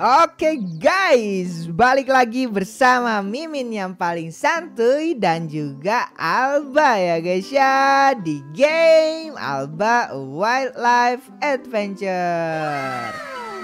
Oke guys, balik lagi bersama Mimin yang paling santuy dan juga Alba ya guys ya Di game Alba Wildlife Adventure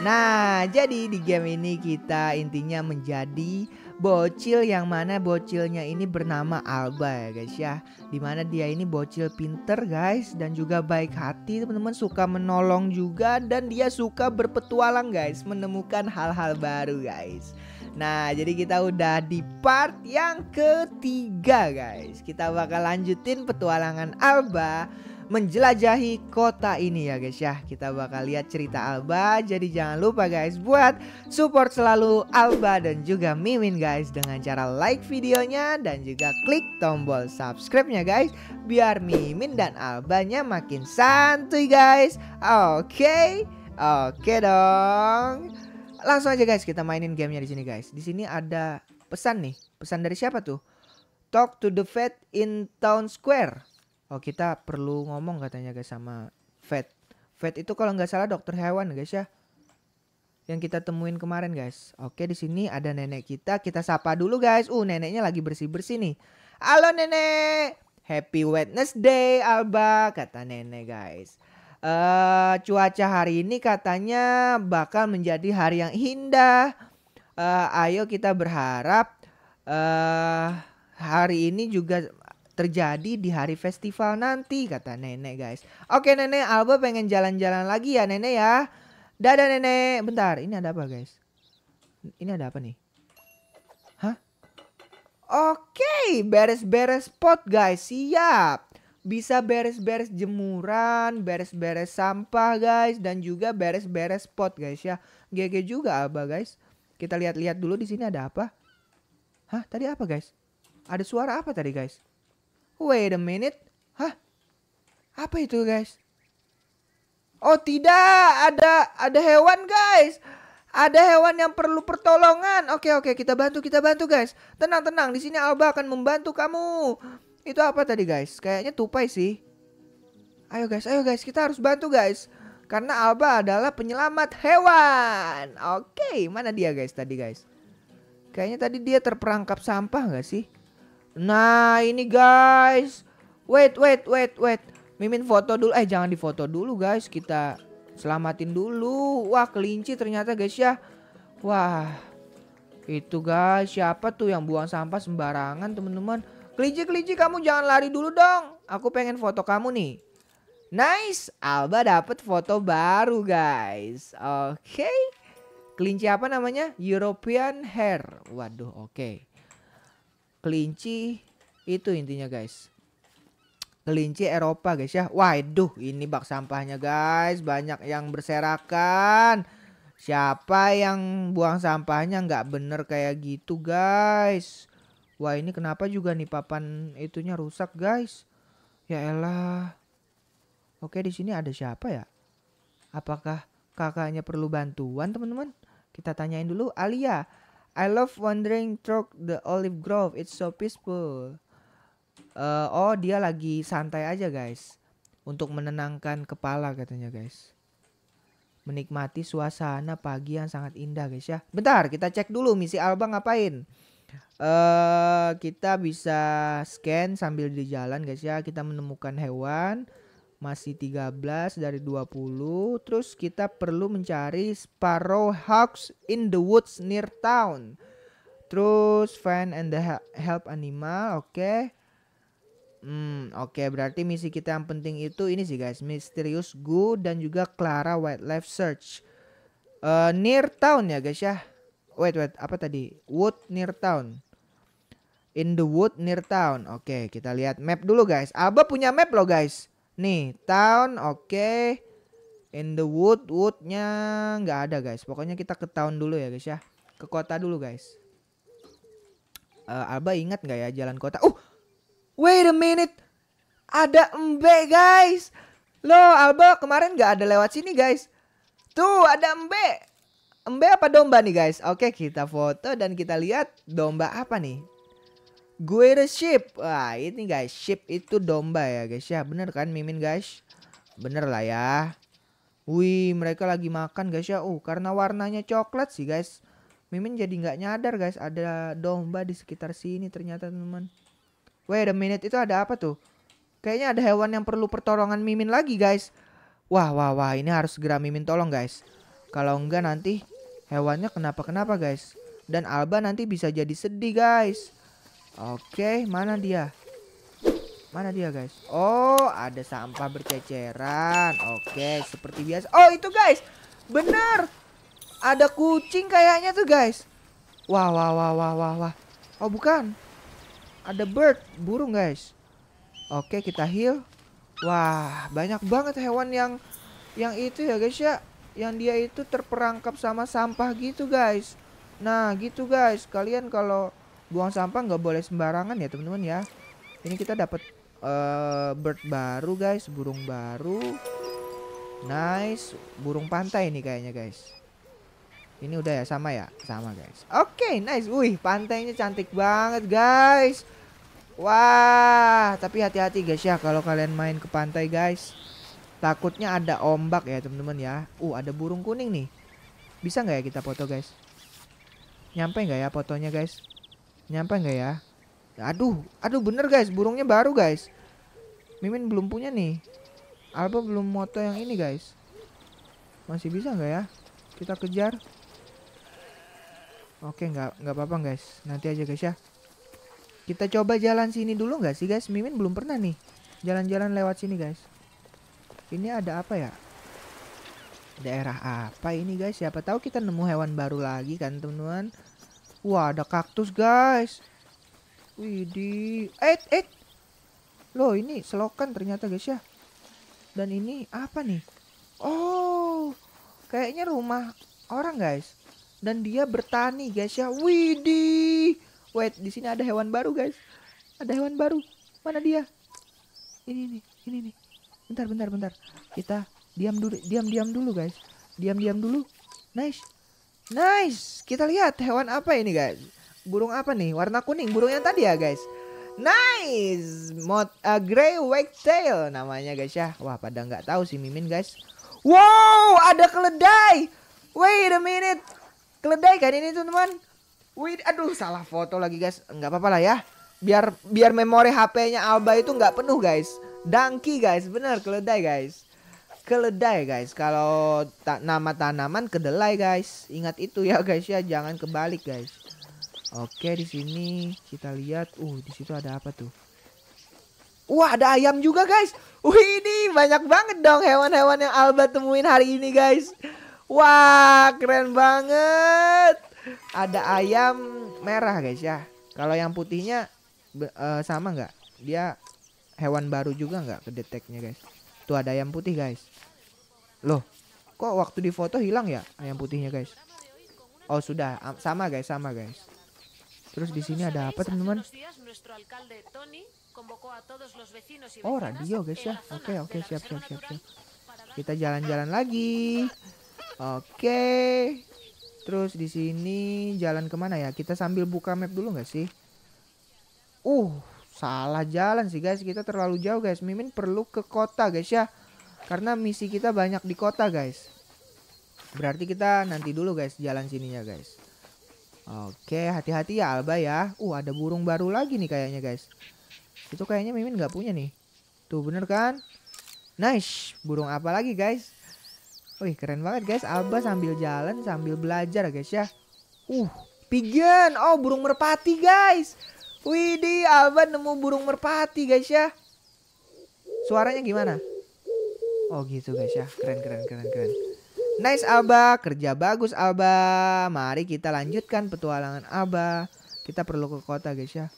Nah jadi di game ini kita intinya menjadi bocil yang mana bocilnya ini bernama Alba ya guys ya dimana dia ini bocil pinter guys dan juga baik hati teman-teman suka menolong juga dan dia suka berpetualang guys menemukan hal-hal baru guys Nah jadi kita udah di part yang ketiga guys Kita bakal lanjutin petualangan Alba menjelajahi kota ini ya guys ya. Kita bakal lihat cerita Alba. Jadi jangan lupa guys buat support selalu Alba dan juga Mimin guys dengan cara like videonya dan juga klik tombol subscribe-nya guys biar Mimin dan Albanya makin santuy guys. Oke. Okay? Oke okay dong. Langsung aja guys kita mainin gamenya di sini guys. Di sini ada pesan nih. Pesan dari siapa tuh? Talk to the Fed in Town Square oh kita perlu ngomong katanya guys sama vet vet itu kalau nggak salah dokter hewan guys ya yang kita temuin kemarin guys oke di sini ada nenek kita kita sapa dulu guys uh neneknya lagi bersih bersih nih halo nenek happy Wednesday Alba kata nenek guys uh, cuaca hari ini katanya bakal menjadi hari yang indah. Uh, ayo kita berharap uh, hari ini juga terjadi di hari festival nanti kata nenek guys. Oke nenek Alba pengen jalan-jalan lagi ya nenek ya. Dadah nenek. Bentar ini ada apa guys? Ini ada apa nih? Hah? Oke beres-beres pot guys siap. Bisa beres-beres jemuran, beres-beres sampah guys dan juga beres-beres pot guys ya. GG juga Alba guys. Kita lihat-lihat dulu di sini ada apa. Hah tadi apa guys? Ada suara apa tadi guys? Wait a minute. Hah? Apa itu guys? Oh tidak, ada ada hewan guys. Ada hewan yang perlu pertolongan. Oke oke, kita bantu kita bantu guys. Tenang tenang, di sini Alba akan membantu kamu. Itu apa tadi guys? Kayaknya tupai sih. Ayo guys, ayo guys, kita harus bantu guys. Karena Alba adalah penyelamat hewan. Oke, mana dia guys tadi guys? Kayaknya tadi dia terperangkap sampah gak sih? Nah, ini guys. Wait, wait, wait, wait. Mimin foto dulu. Eh, jangan difoto dulu guys. Kita selamatin dulu. Wah, kelinci ternyata guys ya. Wah. Itu guys, siapa tuh yang buang sampah sembarangan, teman-teman? Kelinci-kelinci kamu jangan lari dulu dong. Aku pengen foto kamu nih. Nice, Alba dapet foto baru guys. Oke. Okay. Kelinci apa namanya? European hair. Waduh, oke. Okay kelinci itu intinya guys kelinci Eropa guys ya waduh ini bak sampahnya guys banyak yang berserakan siapa yang buang sampahnya nggak bener kayak gitu guys wah ini kenapa juga nih papan itunya rusak guys ya elah oke di sini ada siapa ya apakah kakaknya perlu bantuan teman-teman kita tanyain dulu Alia I love wandering through the olive grove. It's so peaceful. Uh, oh, dia lagi santai aja, guys. Untuk menenangkan kepala katanya, guys. Menikmati suasana pagi yang sangat indah, guys ya. Bentar, kita cek dulu misi Alba ngapain. Uh, kita bisa scan sambil di jalan, guys ya. Kita menemukan hewan masih 13 dari 20 terus kita perlu mencari sparrow hawks in the woods near town terus fan and the help animal oke okay. Hmm, oke okay, berarti misi kita yang penting itu ini sih guys, Mysterious Goo dan juga Clara Wildlife Search. Uh, near town ya guys ya. Wait, wait, apa tadi? Wood near town. In the wood near town. Oke, okay, kita lihat map dulu guys. Aba punya map loh guys. Nih, town oke. Okay. In the wood, woodnya nggak ada guys. Pokoknya kita ke town dulu ya guys ya. Ke kota dulu guys. Uh, Alba ingat gak ya jalan kota? Uh, wait a minute. Ada embe guys. Loh, Alba kemarin gak ada lewat sini guys. Tuh, ada embe. Embe apa domba nih guys? Oke, okay, kita foto dan kita lihat domba apa nih. Gue the sheep. Wah, ini guys, sheep itu domba ya, guys ya. Bener kan Mimin, guys? Bener lah ya. Wih, mereka lagi makan, guys ya. Oh, karena warnanya coklat sih, guys. Mimin jadi nggak nyadar, guys, ada domba di sekitar sini ternyata, teman-teman. Wait a minute, itu ada apa tuh? Kayaknya ada hewan yang perlu pertolongan Mimin lagi, guys. Wah, wah, wah, ini harus segera Mimin tolong, guys. Kalau enggak nanti hewannya kenapa-kenapa, guys. Dan Alba nanti bisa jadi sedih, guys. Oke, mana dia? Mana dia, guys? Oh, ada sampah berceceran. Oke, seperti biasa. Oh, itu guys. Benar. Ada kucing kayaknya tuh, guys. Wah, wah, wah, wah, wah, wah. Oh, bukan. Ada bird, burung, guys. Oke, kita heal. Wah, banyak banget hewan yang yang itu ya, guys ya. Yang dia itu terperangkap sama sampah gitu, guys. Nah, gitu, guys. Kalian kalau buang sampah nggak boleh sembarangan ya teman-teman ya ini kita dapat uh, bird baru guys burung baru nice burung pantai nih kayaknya guys ini udah ya sama ya sama guys oke okay, nice wih pantainya cantik banget guys wah tapi hati-hati guys ya kalau kalian main ke pantai guys takutnya ada ombak ya teman-teman ya uh ada burung kuning nih bisa nggak ya kita foto guys nyampe nggak ya fotonya guys Nyampe nggak ya? Aduh, aduh bener guys, burungnya baru guys. Mimin belum punya nih. Alba belum moto yang ini guys. Masih bisa nggak ya? Kita kejar. Oke, nggak nggak apa-apa guys. Nanti aja guys ya. Kita coba jalan sini dulu nggak sih guys? Mimin belum pernah nih jalan-jalan lewat sini guys. Ini ada apa ya? Daerah apa ini guys? Siapa tahu kita nemu hewan baru lagi kan teman-teman. Wah, ada kaktus, guys. Widih. Eh, eh. Loh, ini selokan ternyata, guys ya. Dan ini apa nih? Oh, kayaknya rumah orang, guys. Dan dia bertani, guys ya. Widih. Wait, di sini ada hewan baru, guys. Ada hewan baru. Mana dia? Ini nih, ini nih. Bentar, bentar, bentar. Kita diam dulu, diam-diam dulu, guys. Diam-diam dulu. Nice. Nice. Kita lihat hewan apa ini guys. Burung apa nih? Warna kuning. Burung yang tadi ya guys. Nice. Mod uh, grey white tail namanya guys ya. Wah pada nggak tahu sih Mimin guys. Wow ada keledai. Wait a minute. Keledai kan ini teman-teman. Wait aduh salah foto lagi guys. Nggak apa-apa lah ya. Biar biar memori HP-nya Alba itu nggak penuh guys. Dangki guys. Bener keledai guys keledai guys. Kalau ta nama tanaman kedelai guys. Ingat itu ya guys ya, jangan kebalik guys. Oke, di sini kita lihat uh di situ ada apa tuh? Wah, ada ayam juga guys. Wih, ini banyak banget dong hewan-hewan yang Alba temuin hari ini guys. Wah, keren banget. Ada ayam merah guys ya. Kalau yang putihnya uh, sama nggak? Dia hewan baru juga nggak kedeteknya guys. Tuh ada ayam putih guys. Loh, kok waktu di foto hilang ya ayam putihnya, guys? Oh, sudah. Sama, guys, sama, guys. Terus di sini ada apa, teman-teman? Oh, radio, guys ya. Oke, okay, oke, okay, siap, siap, siap, siap. Kita jalan-jalan lagi. Oke. Okay. Terus di sini jalan kemana ya? Kita sambil buka map dulu nggak sih? Uh, salah jalan sih guys. Kita terlalu jauh guys. Mimin perlu ke kota guys ya. Karena misi kita banyak di kota guys. Berarti kita nanti dulu guys jalan sininya guys. Oke hati-hati ya Alba ya. Uh ada burung baru lagi nih kayaknya guys. Itu kayaknya Mimin nggak punya nih. Tuh bener kan? Nice. Burung apa lagi guys? Wih keren banget guys. Alba sambil jalan sambil belajar guys ya. Uh pigeon. Oh burung merpati guys. Widih, Alba nemu burung merpati guys ya. Suaranya gimana? Oh gitu guys ya. Keren keren keren keren. Nice Aba, kerja bagus Aba. Mari kita lanjutkan petualangan Aba. Kita perlu ke kota guys ya.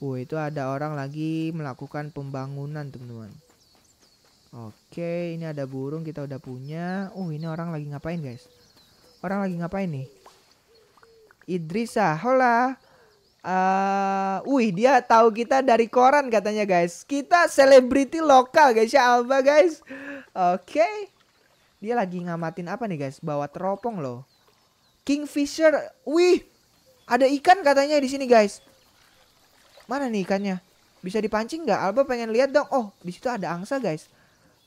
Wuh oh, itu ada orang lagi melakukan pembangunan, teman-teman. Oke, ini ada burung kita udah punya. Oh, ini orang lagi ngapain, guys? Orang lagi ngapain nih? Idrisa, hola. Uh, wih, dia tahu kita dari koran katanya, guys. Kita selebriti lokal, guys ya Alba, guys. Oke. Dia lagi ngamatin apa nih guys? Bawa teropong loh. Kingfisher. Wih. Ada ikan katanya di sini guys. Mana nih ikannya? Bisa dipancing nggak? Alba pengen lihat dong. Oh, di situ ada angsa guys.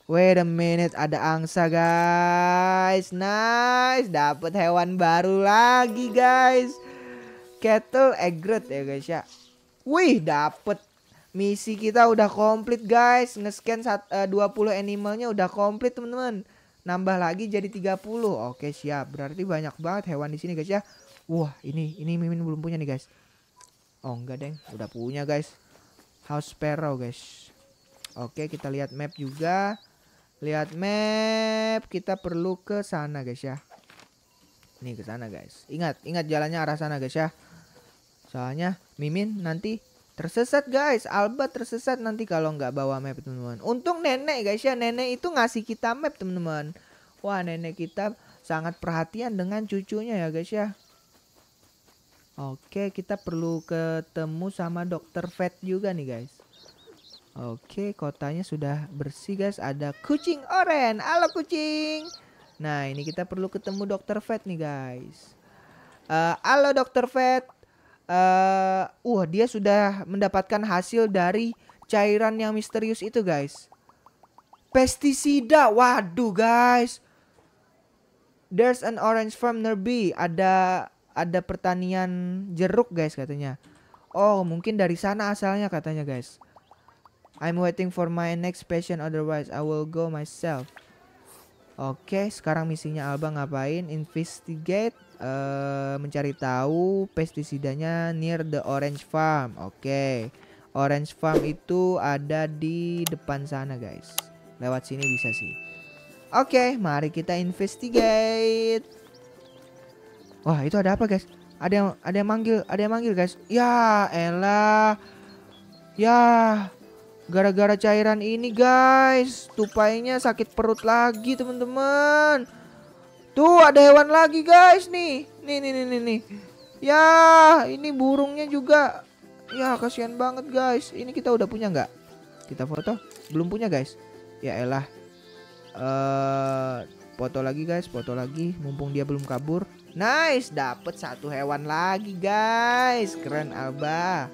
Wait a minute, ada angsa guys. Nice, dapet hewan baru lagi guys. Kettle egret ya guys ya. Wih, dapet. Misi kita udah komplit guys. Ngescan eh, uh, 20 animalnya udah komplit teman-teman. Nambah lagi jadi 30. Oke, siap. Berarti banyak banget hewan di sini guys ya. Wah, ini ini Mimin belum punya nih guys. Oh, enggak, Deng. Udah punya guys. House Sparrow guys. Oke, kita lihat map juga. Lihat map, kita perlu ke sana guys ya. Nih ke sana guys. Ingat, ingat jalannya arah sana guys ya. Soalnya Mimin nanti Tersesat guys, Albat tersesat nanti kalau nggak bawa map teman-teman. Untung nenek guys ya, nenek itu ngasih kita map teman-teman. Wah nenek kita sangat perhatian dengan cucunya ya guys ya. Oke, kita perlu ketemu sama dokter vet juga nih guys. Oke, kotanya sudah bersih guys. Ada kucing oren, halo kucing. Nah ini kita perlu ketemu dokter vet nih guys. Uh, halo dokter vet, uh, uh dia sudah mendapatkan hasil dari cairan yang misterius itu guys. Pestisida, waduh guys. There's an orange farm nearby. Ada ada pertanian jeruk guys katanya. Oh mungkin dari sana asalnya katanya guys. I'm waiting for my next patient otherwise I will go myself. Oke, sekarang misinya Alba ngapain? Investigate, uh, mencari tahu pestisidanya near the orange farm. Oke, orange farm itu ada di depan sana guys. Lewat sini bisa sih. Oke, mari kita investigate. Wah, itu ada apa guys? Ada yang ada yang manggil, ada yang manggil guys. Ya, elah. Ya, Gara-gara cairan ini guys Tupainya sakit perut lagi teman-teman Tuh ada hewan lagi guys nih Nih nih nih nih, Ya ini burungnya juga Ya kasihan banget guys Ini kita udah punya nggak? Kita foto? Belum punya guys Ya elah uh, Foto lagi guys Foto lagi Mumpung dia belum kabur Nice Dapet satu hewan lagi guys Keren Alba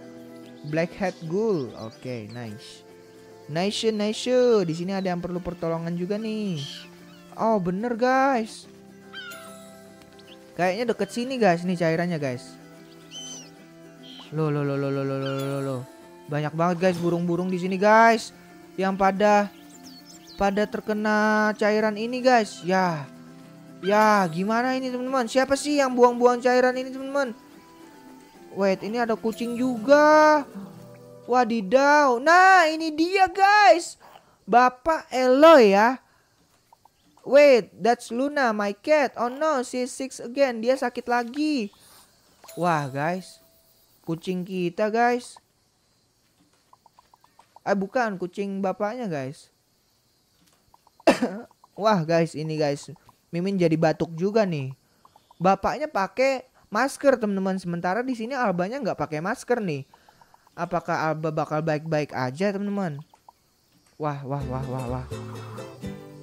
Blackhead Ghoul Oke okay, nice Nice, nice. Di sini ada yang perlu pertolongan juga nih. Oh, bener guys. Kayaknya deket sini guys nih cairannya guys. Lo lo lo lo lo lo lo lo, Banyak banget guys burung-burung di sini guys. Yang pada pada terkena cairan ini guys. Ya. Ya, gimana ini teman-teman? Siapa sih yang buang-buang cairan ini teman-teman? Wait, ini ada kucing juga. Wadidaw. Nah, ini dia guys. Bapak Elo ya. Wait, that's Luna, my cat. Oh no, she's sick again. Dia sakit lagi. Wah, guys. Kucing kita, guys. Eh, bukan. Kucing bapaknya, guys. Wah, guys. Ini, guys. Mimin jadi batuk juga nih. Bapaknya pakai masker, teman-teman. Sementara di sini Albanya nggak pakai masker nih. Apakah Alba bakal baik-baik aja teman-teman? Wah, wah, wah, wah, wah.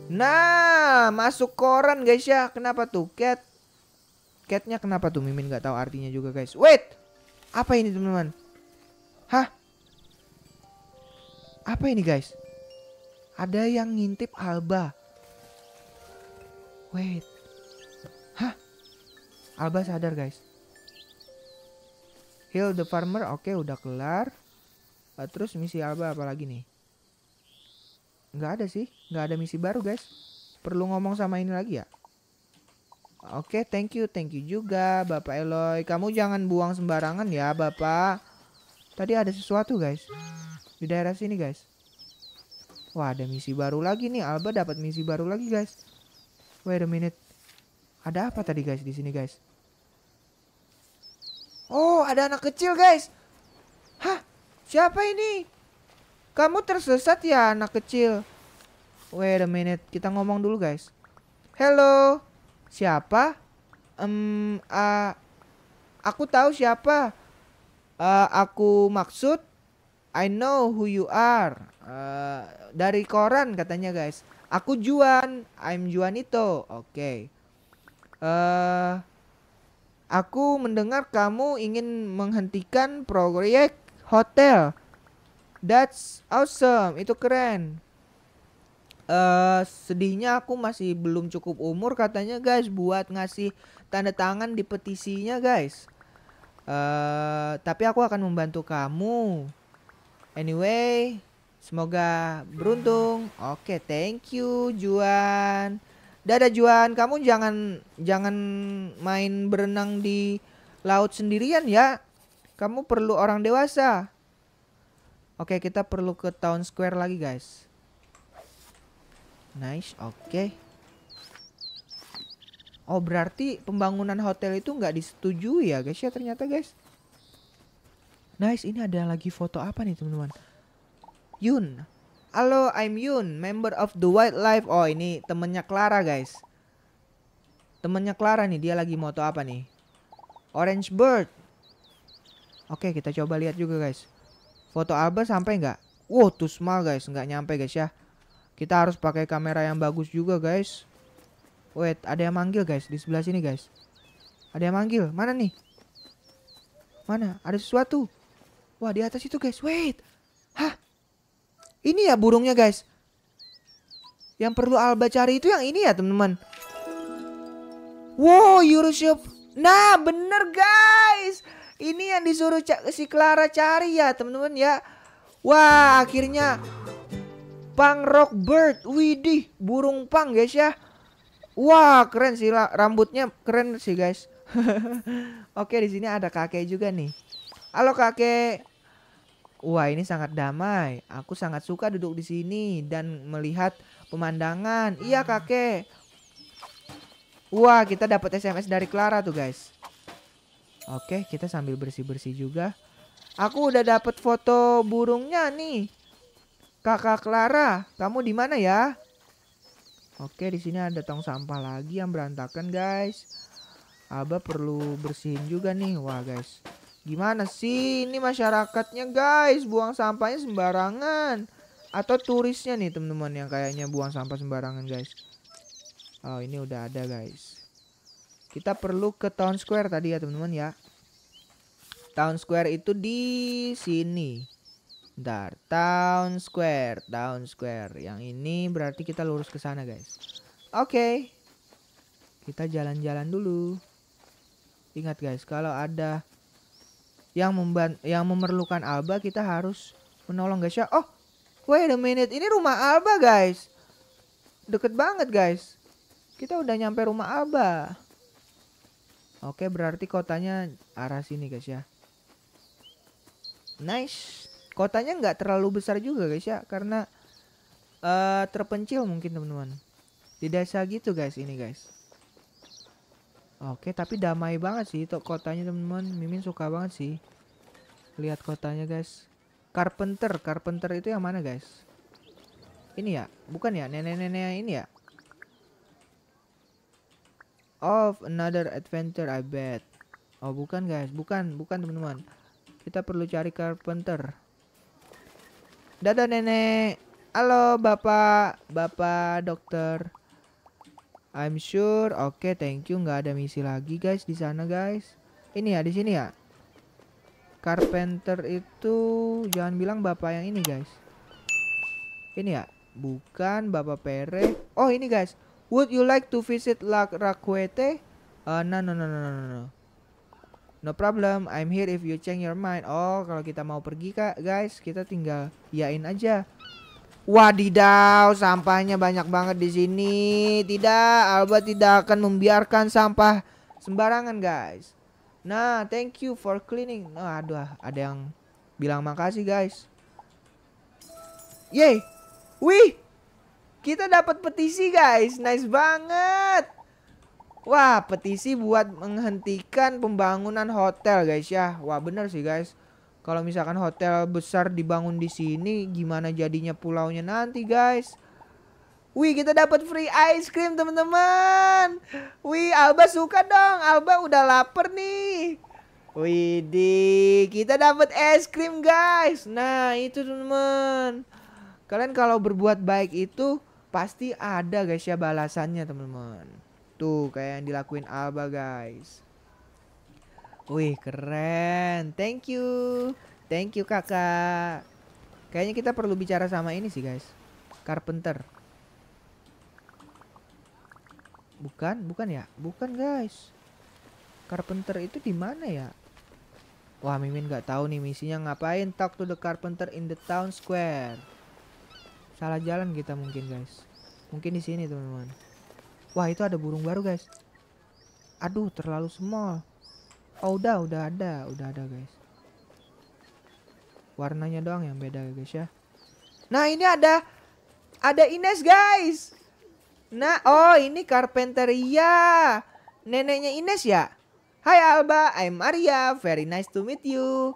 Nah, masuk koran guys ya. Kenapa tuh? Cat. Catnya kenapa tuh? Mimin gak tahu artinya juga guys. Wait. Apa ini teman-teman? Hah? Apa ini guys? Ada yang ngintip Alba. Wait. Hah? Alba sadar guys. Hill the Farmer oke udah kelar. Uh, terus misi Alba lagi nih? Nggak ada sih, nggak ada misi baru guys. Perlu ngomong sama ini lagi ya? Oke, okay, thank you, thank you juga Bapak Eloy. Kamu jangan buang sembarangan ya, Bapak. Tadi ada sesuatu guys di daerah sini guys. Wah ada misi baru lagi nih. Alba dapat misi baru lagi guys. Wait a minute. Ada apa tadi guys di sini guys? Oh, ada anak kecil, guys. Hah? Siapa ini? Kamu tersesat ya, anak kecil. Wait a minute, kita ngomong dulu, guys. Hello. Siapa? Um, uh, aku tahu siapa. Uh, aku maksud I know who you are. Uh, dari koran katanya, guys. Aku Juan. I'm Juanito. Oke. Okay. Uh, eh, Aku mendengar kamu ingin menghentikan proyek hotel. That's awesome. Itu keren. Uh, sedihnya aku masih belum cukup umur katanya guys buat ngasih tanda tangan di petisinya guys. Uh, tapi aku akan membantu kamu. Anyway, semoga beruntung. Oke, okay, thank you Juan. Dada Juan, kamu jangan jangan main berenang di laut sendirian ya. Kamu perlu orang dewasa. Oke, kita perlu ke town square lagi, guys. Nice, oke. Okay. Oh, berarti pembangunan hotel itu nggak disetujui ya, guys ya ternyata, guys. Nice, ini ada lagi foto apa nih, teman-teman? Yun, Halo, I'm Yun, member of the Wildlife. Oh, ini temennya Clara, guys. Temennya Clara nih, dia lagi moto apa nih? Orange Bird. Oke, kita coba lihat juga, guys. Foto alba sampai nggak? Wow, too small, guys. Nggak nyampe, guys, ya. Kita harus pakai kamera yang bagus juga, guys. Wait, ada yang manggil, guys. Di sebelah sini, guys. Ada yang manggil. Mana nih? Mana? Ada sesuatu. Wah, di atas itu, guys. Wait. Hah? Ini ya burungnya guys. Yang perlu Alba cari itu yang ini ya teman-teman. Wow, Euroshop. Nah, bener guys. Ini yang disuruh si Clara cari ya teman-teman ya. Wah, akhirnya Pang Rock Bird. Widih, burung pang guys ya. Wah, keren sih rambutnya keren sih guys. Oke, di sini ada kakek juga nih. Halo kakek. Wah ini sangat damai. Aku sangat suka duduk di sini dan melihat pemandangan. Iya, Kakek. Wah, kita dapat SMS dari Clara tuh, guys. Oke, kita sambil bersih-bersih juga. Aku udah dapat foto burungnya nih. Kakak Clara, kamu di mana ya? Oke, di sini ada tong sampah lagi yang berantakan, guys. Aba perlu bersihin juga nih. Wah, guys. Gimana sih ini masyarakatnya guys buang sampahnya sembarangan atau turisnya nih teman-teman yang kayaknya buang sampah sembarangan guys. Oh ini udah ada guys. Kita perlu ke town square tadi ya teman-teman ya. Town square itu di sini. Bentar, town square, town square. Yang ini berarti kita lurus ke sana guys. Oke. Okay. Kita jalan-jalan dulu. Ingat guys, kalau ada yang memban yang memerlukan Alba kita harus menolong guys ya. Oh, wait a minute, ini rumah Alba guys. Deket banget guys. Kita udah nyampe rumah Alba. Oke, berarti kotanya arah sini guys ya. Nice. Kotanya nggak terlalu besar juga guys ya, karena uh, terpencil mungkin teman-teman. Tidak desa gitu guys ini guys. Oke, tapi damai banget sih itu kotanya teman-teman. Mimin suka banget sih. Lihat kotanya guys. Carpenter, Carpenter itu yang mana guys? Ini ya, bukan ya nenek-nenek ini ya? Of another adventure I bet. Oh bukan guys, bukan, bukan teman-teman. Kita perlu cari Carpenter. Dadah nenek. Halo bapak, bapak dokter. I'm sure. Oke, okay, thank you. Nggak ada misi lagi guys di sana guys. Ini ya di sini ya. Carpenter itu jangan bilang bapak yang ini guys. Ini ya, bukan bapak Pere. Oh ini guys. Would you like to visit La Raquete? Uh, no no no no no no. No problem, I'm here if you change your mind. Oh, kalau kita mau pergi kak, guys, kita tinggal yain aja. Wadidaw, sampahnya banyak banget di sini. Tidak, Alba tidak akan membiarkan sampah sembarangan, guys. Nah, thank you for cleaning. Nah, aduh, ada yang bilang makasih, guys. Yeay. Wih. Kita dapat petisi, guys. Nice banget. Wah, petisi buat menghentikan pembangunan hotel, guys ya. Wah, bener sih, guys. Kalau misalkan hotel besar dibangun di sini, gimana jadinya pulaunya nanti, guys? Wih, kita dapat free ice cream, teman-teman. Wih, Alba suka dong. Alba udah lapar nih. Widih, kita dapat es krim, guys. Nah, itu teman-teman. Kalian kalau berbuat baik itu pasti ada guys ya balasannya, teman-teman. Tuh, kayak yang dilakuin Alba, guys. Wih, keren. Thank you. Thank you, kakak. Kayaknya kita perlu bicara sama ini sih, guys. Carpenter. Bukan, bukan ya? Bukan, guys. Carpenter itu di mana ya? Wah, Mimin gak tahu nih misinya ngapain. Talk to the carpenter in the town square. Salah jalan kita mungkin, guys. Mungkin di sini, teman-teman. Wah, itu ada burung baru, guys. Aduh, terlalu small. Oh udah, udah ada, udah ada guys. Warnanya doang yang beda guys ya. Nah ini ada, ada Ines guys. Nah, oh ini Carpenteria. Neneknya Ines ya? Hai Alba, I'm Maria. Very nice to meet you.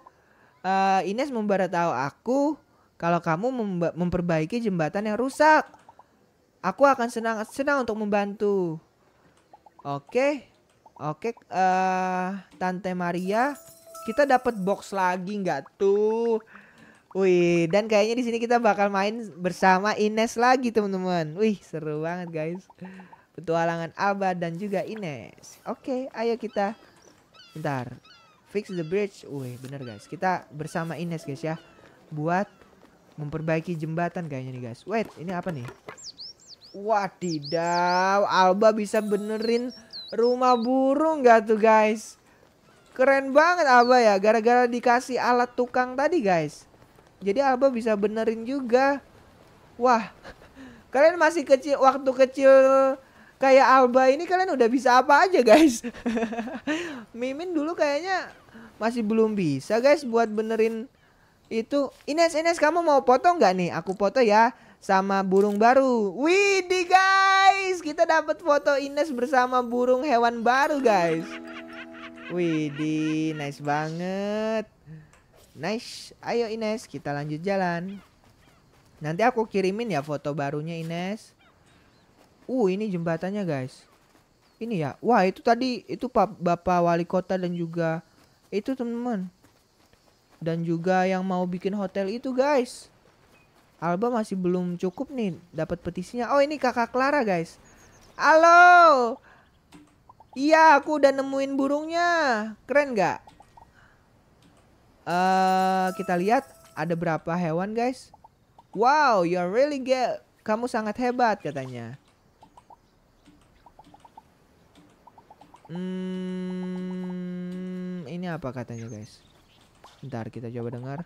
Uh, Ines memberitahu aku kalau kamu memperbaiki jembatan yang rusak. Aku akan senang senang untuk membantu. Oke, Oke, uh, Tante Maria, kita dapat box lagi nggak tuh? Wih, dan kayaknya di sini kita bakal main bersama Ines lagi, teman-teman. Wih, seru banget, guys. Petualangan Alba dan juga Ines. Oke, ayo kita bentar. Fix the bridge. Wih, bener guys. Kita bersama Ines, guys ya. Buat memperbaiki jembatan kayaknya nih, guys. Wait, ini apa nih? Wadidaw, Alba bisa benerin Rumah burung gak tuh guys? Keren banget Alba ya. Gara-gara dikasih alat tukang tadi guys. Jadi Alba bisa benerin juga. Wah. Kalian masih kecil waktu kecil kayak Alba ini kalian udah bisa apa aja guys. Mimin dulu kayaknya masih belum bisa guys buat benerin itu. Ines Ines kamu mau potong nggak nih? Aku foto ya sama burung baru. Widih guys guys, kita dapat foto Ines bersama burung hewan baru guys. Widih, nice banget. Nice. Ayo Ines, kita lanjut jalan. Nanti aku kirimin ya foto barunya Ines. Uh, ini jembatannya guys. Ini ya. Wah, itu tadi itu Pak Bapak Wali Kota dan juga itu teman-teman. Dan juga yang mau bikin hotel itu guys. Alba masih belum cukup nih dapat petisinya. Oh, ini Kakak Clara guys. Halo. Iya, aku udah nemuin burungnya. Keren nggak? Uh, kita lihat ada berapa hewan, guys. Wow, you're really good. Kamu sangat hebat, katanya. Hmm, ini apa katanya, guys? Ntar kita coba dengar.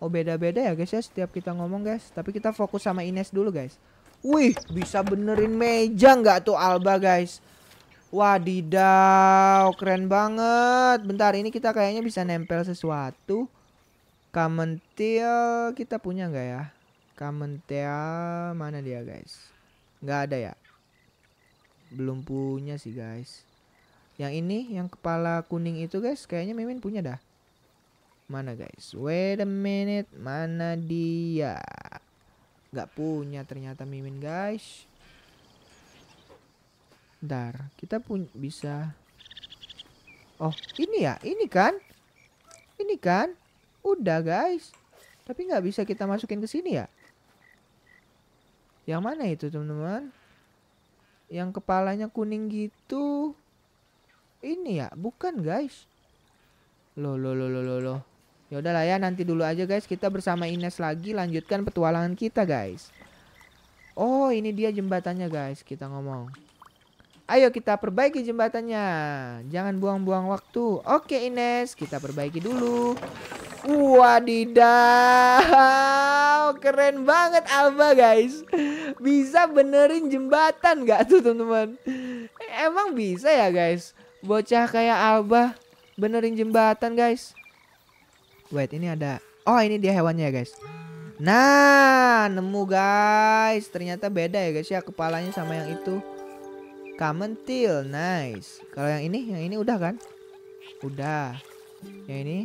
Oh, beda-beda ya, guys ya. Setiap kita ngomong, guys. Tapi kita fokus sama Ines dulu, guys. Wih, bisa benerin meja nggak tuh Alba, guys? Wadidaw, keren banget. Bentar, ini kita kayaknya bisa nempel sesuatu. Kamentil, kita punya nggak ya? Kamentil, mana dia, guys? Nggak ada ya? Belum punya sih, guys. Yang ini, yang kepala kuning itu, guys, kayaknya Mimin punya dah. Mana, guys? Wait a minute, mana dia? nggak punya ternyata mimin guys Bentar, kita pun bisa Oh, ini ya, ini kan Ini kan Udah guys Tapi nggak bisa kita masukin ke sini ya Yang mana itu teman-teman Yang kepalanya kuning gitu Ini ya, bukan guys Loh, loh, loh, loh, loh, loh Ya udahlah ya, nanti dulu aja guys. Kita bersama Ines lagi lanjutkan petualangan kita guys. Oh, ini dia jembatannya guys. Kita ngomong. Ayo kita perbaiki jembatannya. Jangan buang-buang waktu. Oke Ines, kita perbaiki dulu. Wadidaw, keren banget Alba guys. Bisa benerin jembatan gak tuh teman-teman? Emang bisa ya guys? Bocah kayak Alba benerin jembatan guys. Wait, ini ada. Oh, ini dia hewannya ya, guys. Nah, nemu guys. Ternyata beda ya, guys ya kepalanya sama yang itu. Kamentil, nice. Kalau yang ini, yang ini udah kan? Udah. Yang ini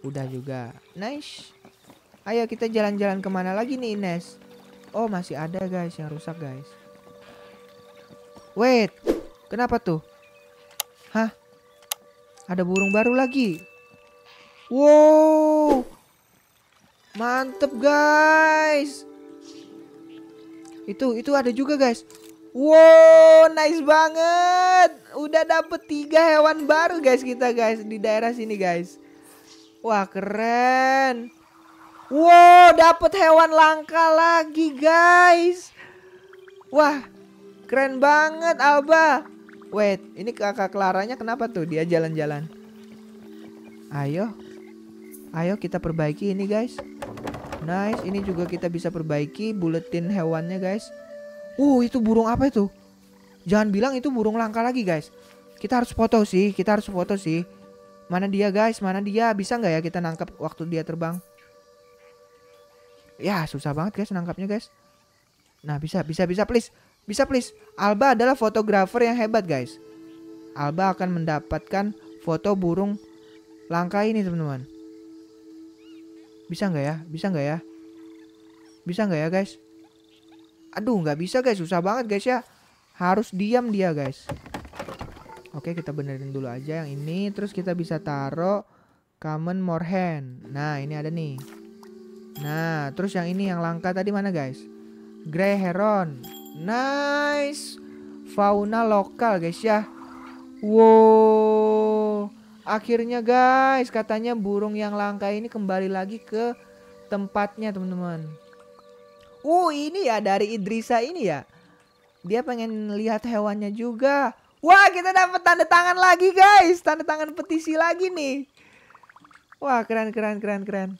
udah juga. Nice. Ayo kita jalan-jalan kemana lagi nih Ines? Oh masih ada guys yang rusak guys. Wait, kenapa tuh? Hah? Ada burung baru lagi. Wow. Mantep guys. Itu itu ada juga guys. Wow, nice banget. Udah dapet tiga hewan baru guys kita guys di daerah sini guys. Wah keren. Wow, dapet hewan langka lagi guys. Wah, keren banget Alba. Wait, ini kakak Claranya kenapa tuh dia jalan-jalan? Ayo, Ayo kita perbaiki ini guys. Nice, ini juga kita bisa perbaiki buletin hewannya guys. Uh, itu burung apa itu? Jangan bilang itu burung langka lagi guys. Kita harus foto sih, kita harus foto sih. Mana dia guys, mana dia? Bisa nggak ya kita nangkap waktu dia terbang? Ya, susah banget guys nangkapnya guys. Nah, bisa, bisa, bisa please. Bisa please. Alba adalah fotografer yang hebat guys. Alba akan mendapatkan foto burung langka ini teman-teman. Bisa nggak ya? Bisa nggak ya? Bisa nggak ya guys? Aduh nggak bisa guys, susah banget guys ya. Harus diam dia guys. Oke kita benerin dulu aja yang ini. Terus kita bisa taruh common more hand. Nah ini ada nih. Nah terus yang ini yang langka tadi mana guys? Grey heron. Nice. Fauna lokal guys ya. Wow Akhirnya guys, katanya burung yang langka ini kembali lagi ke tempatnya teman-teman. Uh, ini ya dari Idrisa ini ya. Dia pengen lihat hewannya juga. Wah, kita dapat tanda tangan lagi guys. Tanda tangan petisi lagi nih. Wah, keren keren keren keren.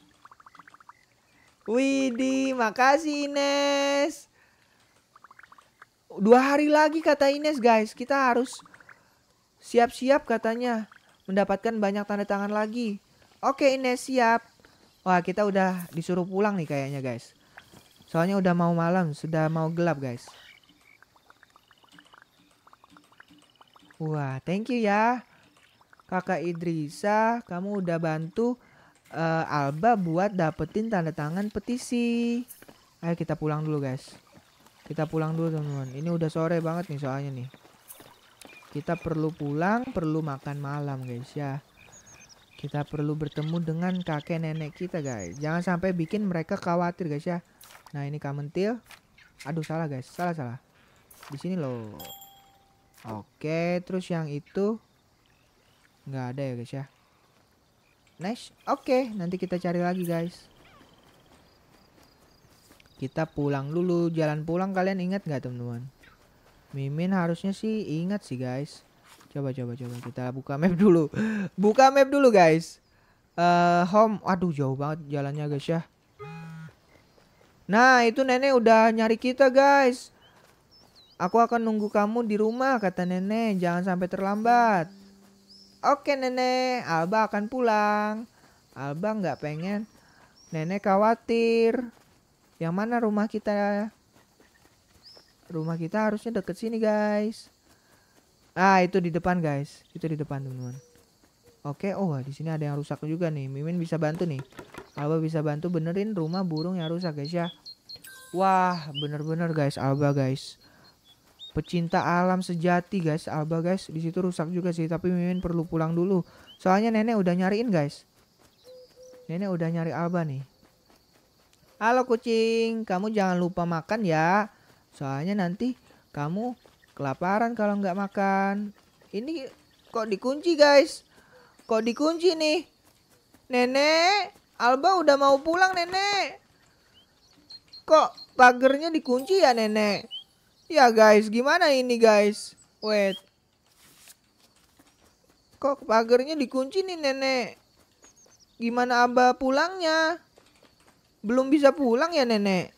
Widi, makasih Ines. Dua hari lagi kata Ines guys, kita harus siap-siap katanya mendapatkan banyak tanda tangan lagi. Oke ini siap. Wah kita udah disuruh pulang nih kayaknya guys. Soalnya udah mau malam, sudah mau gelap guys. Wah thank you ya. Kakak Idrisa, kamu udah bantu uh, Alba buat dapetin tanda tangan petisi. Ayo kita pulang dulu guys. Kita pulang dulu teman-teman. Ini udah sore banget nih soalnya nih. Kita perlu pulang, perlu makan malam guys ya. Kita perlu bertemu dengan kakek nenek kita guys. Jangan sampai bikin mereka khawatir guys ya. Nah ini kamentil. Aduh salah guys, salah salah. Di sini loh. Oke, terus yang itu nggak ada ya guys ya. Nice. Oke, nanti kita cari lagi guys. Kita pulang dulu, jalan pulang kalian ingat nggak teman-teman? Mimin harusnya sih ingat sih guys. Coba coba coba kita buka map dulu. buka map dulu guys. Uh, home, aduh jauh banget jalannya guys ya. Nah itu nenek udah nyari kita guys. Aku akan nunggu kamu di rumah kata nenek. Jangan sampai terlambat. Oke nenek, Alba akan pulang. Alba nggak pengen. Nenek khawatir. Yang mana rumah kita rumah kita harusnya deket sini guys ah itu di depan guys itu di depan teman-teman oke oh di sini ada yang rusak juga nih mimin bisa bantu nih alba bisa bantu benerin rumah burung yang rusak guys ya wah bener-bener guys alba guys pecinta alam sejati guys alba guys di situ rusak juga sih tapi mimin perlu pulang dulu soalnya nenek udah nyariin guys nenek udah nyari alba nih halo kucing kamu jangan lupa makan ya Soalnya nanti kamu kelaparan kalau nggak makan. Ini kok dikunci guys? Kok dikunci nih? Nenek, Alba udah mau pulang nenek. Kok pagernya dikunci ya nenek? Ya guys, gimana ini guys? Wait. Kok pagernya dikunci nih nenek? Gimana Abah pulangnya? Belum bisa pulang ya nenek?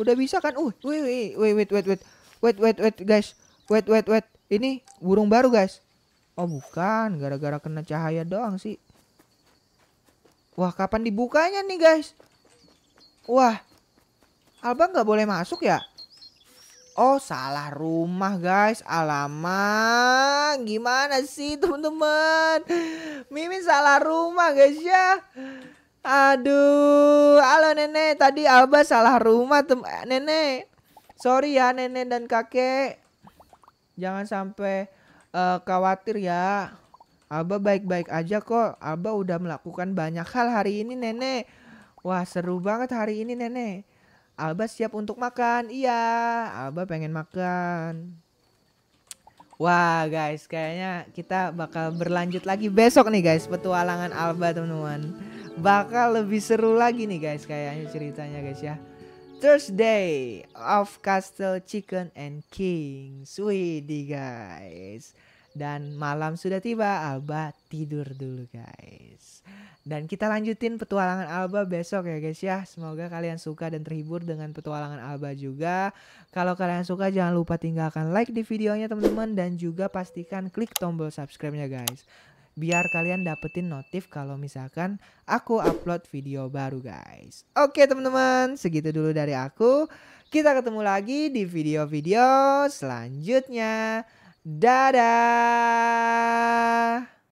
udah bisa kan uh wait wait wait wait wait wait wait wait guys wait wait wait ini burung baru guys oh bukan gara-gara kena cahaya doang sih wah kapan dibukanya nih guys wah Alba nggak boleh masuk ya Oh salah rumah guys Alamak Gimana sih teman-teman Mimin salah rumah guys ya Aduh, halo nenek, tadi Alba salah rumah tem eh, nenek. Sorry ya nenek dan kakek. Jangan sampai uh, khawatir ya. Alba baik-baik aja kok. Alba udah melakukan banyak hal hari ini nenek. Wah, seru banget hari ini nenek. Alba siap untuk makan. Iya, Alba pengen makan. Wah guys, kayaknya kita bakal berlanjut lagi besok nih guys petualangan Alba teman-teman bakal lebih seru lagi nih guys kayaknya ceritanya guys ya. Thursday of Castle Chicken and King. Sweetie guys. Dan malam sudah tiba, Alba tidur dulu guys. Dan kita lanjutin petualangan Alba besok ya guys ya. Semoga kalian suka dan terhibur dengan petualangan Alba juga. Kalau kalian suka jangan lupa tinggalkan like di videonya teman-teman. Dan juga pastikan klik tombol subscribe-nya guys biar kalian dapetin notif kalau misalkan aku upload video baru guys. Oke teman-teman, segitu dulu dari aku. Kita ketemu lagi di video-video selanjutnya. Dadah.